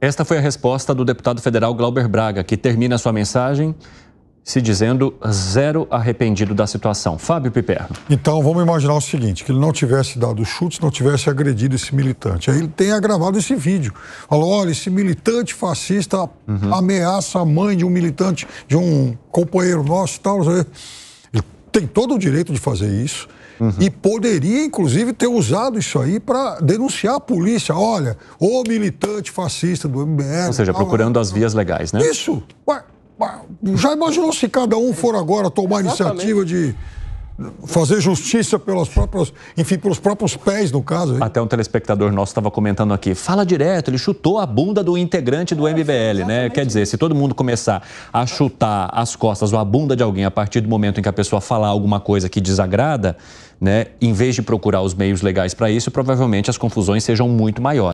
Esta foi a resposta do deputado federal Glauber Braga, que termina sua mensagem se dizendo zero arrependido da situação. Fábio Piperno. Então, vamos imaginar o seguinte, que ele não tivesse dado chutes, não tivesse agredido esse militante. Aí ele tem gravado esse vídeo. Falou, olha, esse militante fascista uhum. ameaça a mãe de um militante, de um companheiro nosso e tal tem todo o direito de fazer isso. Uhum. E poderia, inclusive, ter usado isso aí para denunciar a polícia. Olha, o militante fascista do MBL. Ou seja, tal, procurando né? as vias legais, né? Isso! Ué, já imaginou se cada um for agora tomar a iniciativa de fazer justiça pelos próprios, enfim, pelos próprios pés, no caso. Hein? Até um telespectador nosso estava comentando aqui, fala direto, ele chutou a bunda do integrante do ah, MBL, né? Quer dizer, se todo mundo começar a chutar as costas ou a bunda de alguém a partir do momento em que a pessoa falar alguma coisa que desagrada, né? Em vez de procurar os meios legais para isso, provavelmente as confusões sejam muito maiores.